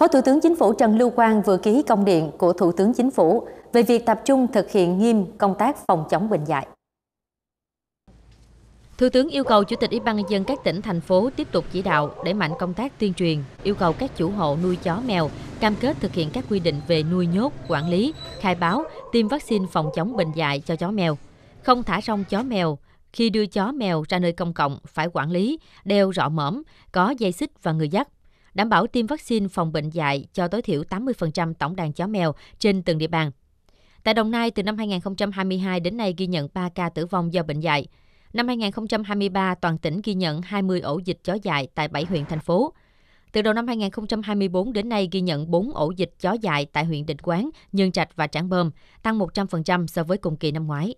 Phó Thủ tướng Chính phủ Trần Lưu Quang vừa ký công điện của Thủ tướng Chính phủ về việc tập trung thực hiện nghiêm công tác phòng chống bệnh dạy. Thủ tướng yêu cầu Chủ tịch Ủy ban nhân dân các tỉnh thành phố tiếp tục chỉ đạo để mạnh công tác tuyên truyền, yêu cầu các chủ hộ nuôi chó mèo cam kết thực hiện các quy định về nuôi nhốt, quản lý, khai báo, tiêm vaccine phòng chống bệnh dạy cho chó mèo. Không thả rong chó mèo, khi đưa chó mèo ra nơi công cộng phải quản lý, đeo rõ mõm, có dây xích và người dắt đảm bảo tiêm vaccine phòng bệnh dạy cho tối thiểu 80% tổng đàn chó mèo trên từng địa bàn. Tại Đồng Nai, từ năm 2022 đến nay ghi nhận 3 ca tử vong do bệnh dạy. Năm 2023, toàn tỉnh ghi nhận 20 ổ dịch chó dại tại 7 huyện, thành phố. Từ đầu năm 2024 đến nay ghi nhận 4 ổ dịch chó dại tại huyện Định Quán, Nhân Trạch và Trảng Bơm, tăng 100% so với cùng kỳ năm ngoái.